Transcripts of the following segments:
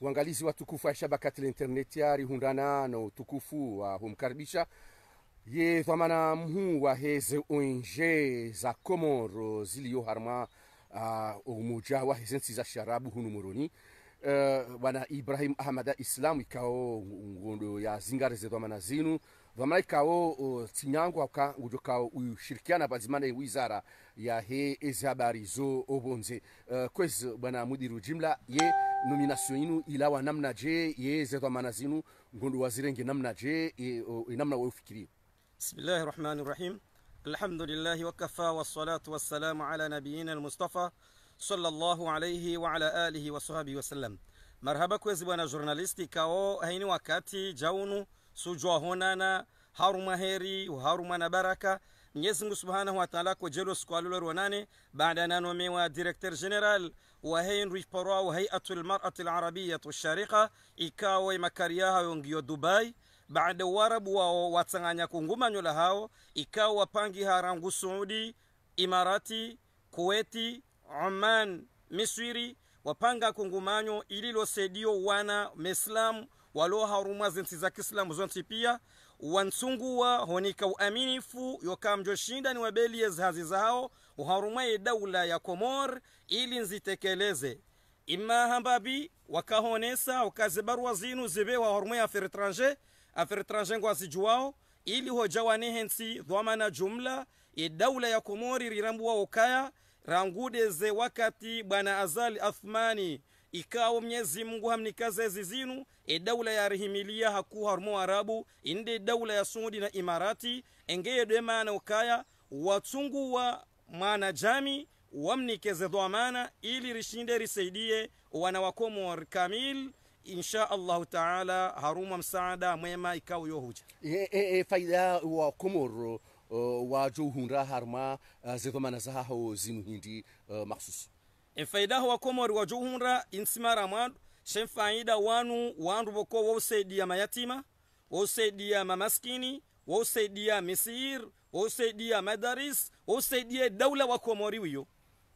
Uangalizi watukufu wa shabakati la interneti hundana no utukufu humkaribisha ye thamana mhu wa heze ONG za Komoro ziliyo harma uh, umoja wa heze nsi za sharabu hunu Moroni uh, bwana Ibrahim Ahmada Islam ikao ngondo ya zingare ze thamana zinu thamana ikao uh, tinyango aka ngujo kao ushirikiana bazimana wizara ya he ezi habari zo obonze uh, e, kwezi bwana mudiru jimla ye yeah nomination inu ilawa namna je yezedwa maana zinu ngundu wazirenge namna je namna weufikiria bismillahi rahmani rahim alhamdulillahi wakafa wassalatu wassalamu ala nabiyina almustafa sallallahu alayhi wa ala alihi wa wasallam marhaba kwezi bwana journalisti kao haini wakati jaunu sujwa honana haruma heri haruma na baraka Mwenyezi Mungu Subhanahu wa Ta'ala kwa jealous kwa lolo wanane baada ya wa director general wa Henry Parra wa hay'atu al-mar'at al-arabiyyah ash-shariqa ikawa makari yao ngio Dubai baada warabu wao watanganya kungumanyola hao ikawa wapangi harangu Saudi Imarati Kuwaiti Oman Misri wapanga kongomanyo ililosaidio wana maislamu waloharumwa zinsi za kiislamu zonse pia wantsunguwa honika uaminifu yokamjoshinda ni wabelie zihazi zao uharumwaye daula ya komor ili nzitekeleze ima hambabi wakahonesa wakazibarwa zinu zibe waharumwaye afere tranger afere tranger ngwazijuwao ili hojawanehensi na jumla ye daula ya komori rirambua okaya rangudeze wakati bwana azali athmani ikawo mnyezi mungu hamnikaze zizinu zinu edaula yarihimiliya hakuha rumo arabu inde daula ya sudi na imarati engeyedwe mana ukaya watsunguwa mwana jami wamnikeze dhamana ili rishinde risaidie wanawakomo kamil insha allahu taala haruma msaada mwema ikawo yohuja e, e, e, faida wa komoro Eh, wajo hunra harma eh, zethomana zahaho zinu hindi eh, makhususu enfaidaho wakomori wajo hunra insimara mwandu shenfaida wanu wandu boko wousaidia mayatima wousaidia mamaskini wousaidia misir wousaidia madaris wousaidia daula wa komori wiyo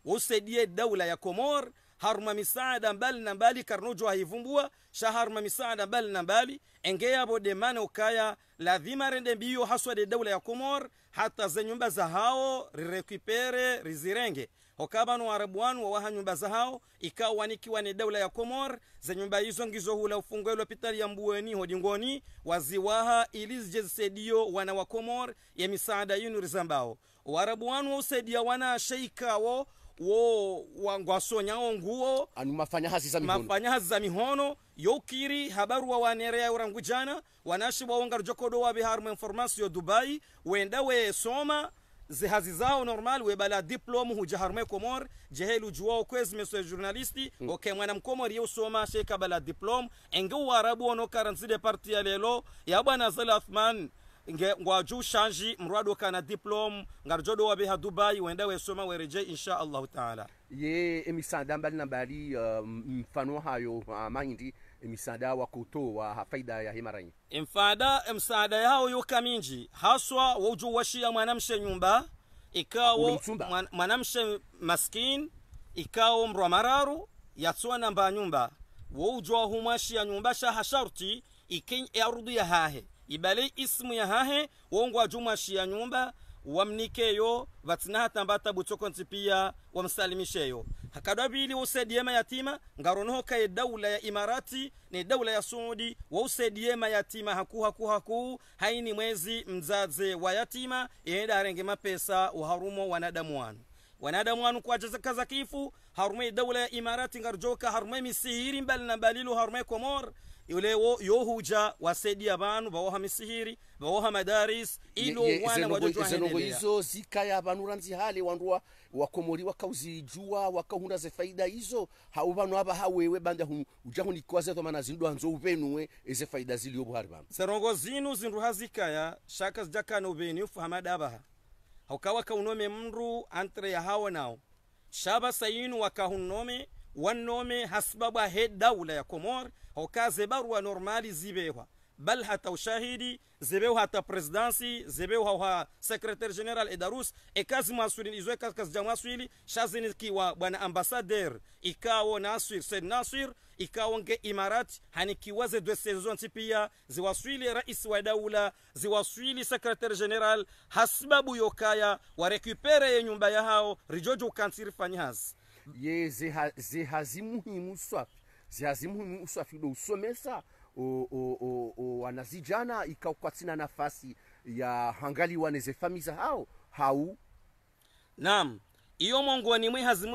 wousaidia daula ya komor haruma misaada mbali na mbali karnojo haivumbua sha haruma misaada mbali na mbali engeyabo demane ukaya lazima rende mbio haswa de daula ya komor hata ze nyumba za hao rirekipere rizirenge hokabanu arabu wanu wawaha nyumba za hao ikawa wanikiwa ni daula ya komor ze nyumba hizo ngizo hula ufungo ilo pitali ya mbueni hodingoni waziwaha ilizije zisedio wana wa komor ya misaada yinu rizambao warabu wanu wausaidia wana sheikawo wo wangwasonya onguwo anumafanya hazi za mihono hazi za mihono yokiri habaru wa wanerea jana wanashi waongar jokodo wa biharmu informasio dubai wenda we soma hazi zao normal webala diplome hujaharme komor jehelu juwa ukwezi meso jurnalisti mm. okay mwana mkomori yosoma sheka bala diplomu enge uarabu wano karanzide parti ya lelo ya zala zalathman nge ngwaju shanji mrwado kana diplome ngarjodo wabe ha dubai wenda we soma we reje insha allah taala ye emisanda mbali na bali uh, um, mfano hayo uh, wa emisada wa faida ya himaranyi emfada emsada yao yokaminji haswa wuju washi ya mwanamshe nyumba ikao mwanamshe maskin ikao mrwa mararu yatsua namba nyumba wuju wa humashi ya nyumba sha sharti ikin ardu ya hahe ibale ismu ya hahe wongo wa juma shia nyumba wamnikeyo vatsinahata butsoko ntsipiya wamsalimisheyo hakadwa vili wausaidiyema yatima ngaronohoka ye daula ya imarati ne daula ya suudi wausaidiyema mayatima haku haku haku haini mwezi mzadze wa yatima yenda arenge mapesa waharumo wanadamu wanu wanadamu wanu kwa jazaka za kifu harume daula ya imarati ngarjoka harume misihiri mbali na mbalilu harume komor ilewo yohuja wasedia abantu bawoha misihiri bawoha madaris ilo ye, ye, wana wadojongo izo zikaya bantu ranzi hale wandua wakomori wakauzijua wakahunda ze faida izo hau bantu aba hawewe banda hu ujaho nikwaze to mana zindu anzo uvenuwe eze faida ziliyo buhari bantu serongo zinu zindu hazikaya shaka zijakana ubeni ufu hamada abaha haukawa kaunome mndu antre ya hawa nao shaba sayinu wakahunome wannome hasiba bwa he dawla ya komor hoka zebarwa normali zibehwa bal hata ushahidi zebeu hata presidansi zebeu ha secretary general edarus ekazi maswili izwe kazi jamaa swili shazini wa bwana ambassadeur ikawo nasir said nasir ikawo nge imarat hanikiwaze dwe sezon pia ziwaswili rais wa daula ziwaswili secretary general hasbabu yokaya warekupere ye nyumba ya hao rijojo kansiri fanyazi ye zehazi muhimu swafi zihazi uswafi do usomesa wanazijana ikaukatina nafasi ya hangali wanezefamiza hao hau nam iyo mongoni mwe hazi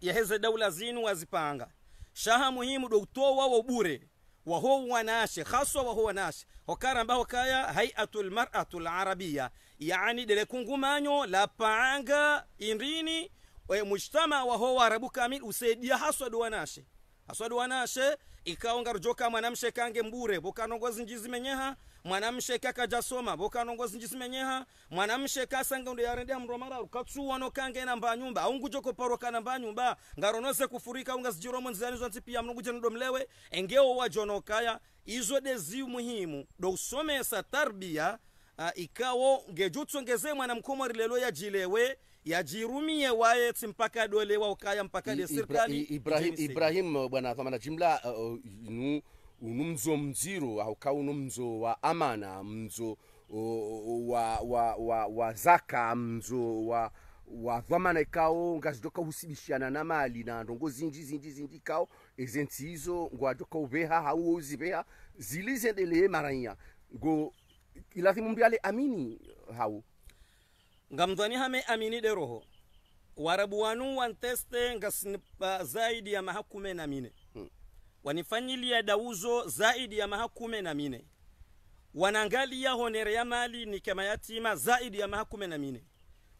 yaheze daula zinu wazipanga shaha muhimu do utowa wa bure waho wanashe haswa waho wanashe hokara ambao kaya haiatu lmaratu larabia yani dele kungumanyo la paanga indini e, mujtama wa ho warabu kamil usaidia haswa duwanashe haswa duwanashe ikaonga rujoka mwanamshe kange mbure bokanongozi njizi menyeha mwanamshe kaka kakajasoma bokanongozi njizi menyeha mwanamshe kasanga ndo yarendea mromara ukatsuwa wano kange na mba nyumba aungu joko koporoka kana mba nyumba ngaronoze kufurika unga zijiromo nzianizwa ntipia mnungu jenudo mlewe engeo wa wajonokaya izo dezi muhimu do usomesa tarbia uh, ah, ikawo ngejutso ngeze mwanamkumo rilelo ya jilewe yajirumie wayeti mpaka dole waukaya mpaka de serikali ibrahim ibrahim uh, bwana thamana jimla uh, uh nu unu mzo mziro auka unu mzo wa amana mzo uh, uh, wa, wa, wa, wa zaka mzo wa wavamana ikao ngazidoka husibishana na mali na ndongo zinji zinji zinji kao ezentsi izo ngwadoka uveha hau uziveha zilizendelee maranya ngo ilathi mumbi amini hau ngam zani hame aminiɗe roho warabu wanu wanteste ngasinipa zaidi ya maha kume na mine hmm. wanifanyilia dauzo zaidi ya maha kume na mine wanangalia honere ya mali nikema yatima zaidi ya maha kume na mine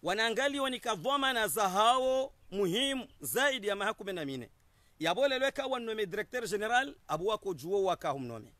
wanaangaliwa nikavoma na zahao muhimu zaidi ya maha kume na mine yabolelweka wannome directeur general abuwako juwo wakahumnome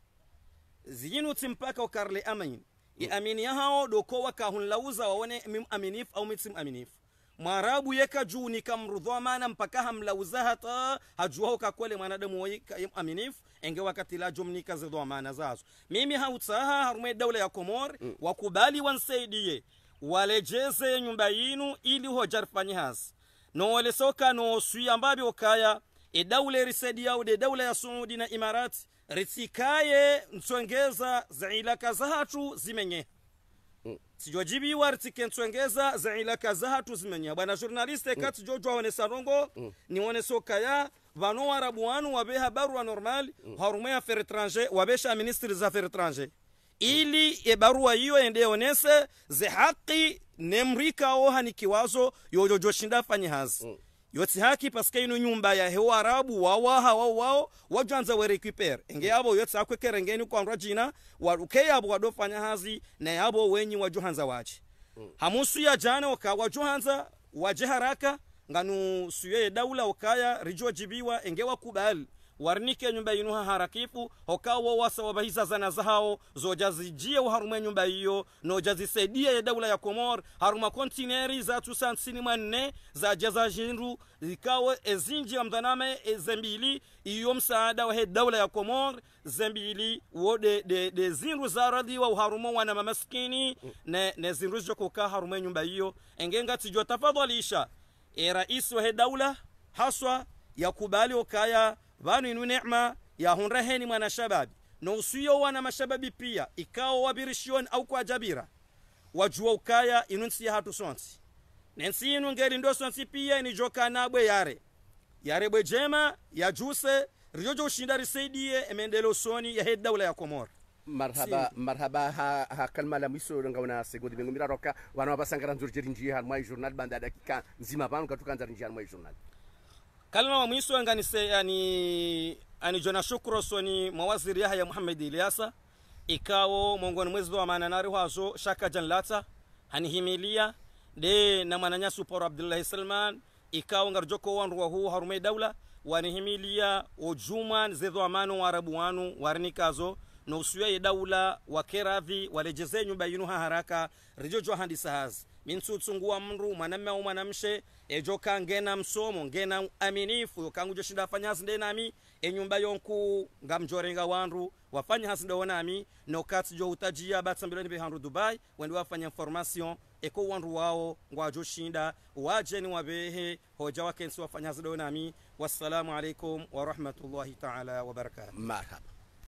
ziyinu timpaka okarle amayin ya amini iaminiahao dokowa kahunlauza waone mim aminifu au mitsim aminifu mwarabu yeka juu ni nikamrudhoa maana mpaka hamlauza hata hajuao kakwele mwanadamu waika aminifu enge wakati la kazi zedhoa maana zazo mimi hautaha harume dawla ya komori mm. wakubali wansaidie walejeze nyumba yinu ili hojarfanye hasi No wale soka no nooswi ambabi okaya edaula erisedi yaude dawla ya suudi na imarati ritsikaye ntsongeza za ilaka zahatu zimenyeha mm. wa ritsike ntsongeza za ilaka zahatu zimenye bwana journaliste mm. kat jojo wa nesarongo mm. ni mm. sokaya kaya vano warabu wanu wabe habaru wa normal mm. harume ya fer étranger wabesha ministre za fer etranger ili e ebarua hiyo ende onese ze haki nemrika oha ni kiwazo yojojo shinda fanye hazi mm yotsihaki paske ino nyumba ya hewa arabu wawaha wao wao wajanza werequipere enge yabo yotsi akwekere ngeni kwandwa jina waruke yabo wadofanya hazi na yabo wenyi wajuhanza wache mm. hamusu ya jana waka wajuhanza waje haraka nganu suye daula wakaya rijo jibiwa enge wakubali warnike nyumba yinuha harakipu hokawo wasa wabahisa zana zahao zojazijie uharume nyumba hiyo nojazisaidia ya daula ya komor haruma kontineri za tusansini mwanne za jaza jinru ikawe ezinji wa amdaname ezembili iyo msaada wa he daula ya komor zembili wo de, de, de zinru za radhi wa uharumo wana mamaskini ne, ne zinru zijokuka harume nyumba hiyo engenga tijo tafadhalisha e rais he daula haswa ya kubali okaya vanu inu neema yahunraheni mwanashababi usuyo wana mashababi pia ikao wabirishion au kwa jabira wajua ukaya inu nsiya hatu sonsi nensi inu ngeri ndo sonsi pia ni joka nijokanabwe yare yare bwe jema ya juse rijojo ushinda risaidiye emendele usoni ya yahe daula ya komora marhaba Sim. marhaba ha ha kalma la mwiso ngauna segodi mingumira roka wana basangara nzuri jeri njia mwa journal banda dakika nzima banu katuka nzari njia mwa journal kalana wa mwiso anga nise yani ani jona shukro soni mawaziri yahya muhammad ilyasa ikawo mongoni mwezi wa mananari hwazo shaka janlata hanihimilia de na mananyasu poro abdullahi salman ikawo ngarjoko wanruwa huu harume daula wanihimilia ojuman zedho amano wa arabu wanu warinikazo nousuya ye daula wa keravi wakeradhi walejezenyu bayinu haharaka rijojo handi handisa hazi mintsutsungua mru mwanamme au mwanamshe ejoka ngena msomo ngena aminifu yokangu shinda afanya hasinde nami enyumba yonku ngamjorenga wandu wafanya hasinde wonami nokati jo utajia batsambeleni behandu dubai wendi wafanya information eko wandu wao ngwajo shinda wajeni wabehe hoja wakensi wafanya hasinde nami wassalamu alaikum warahmatullahi taala wabarakatu marhaba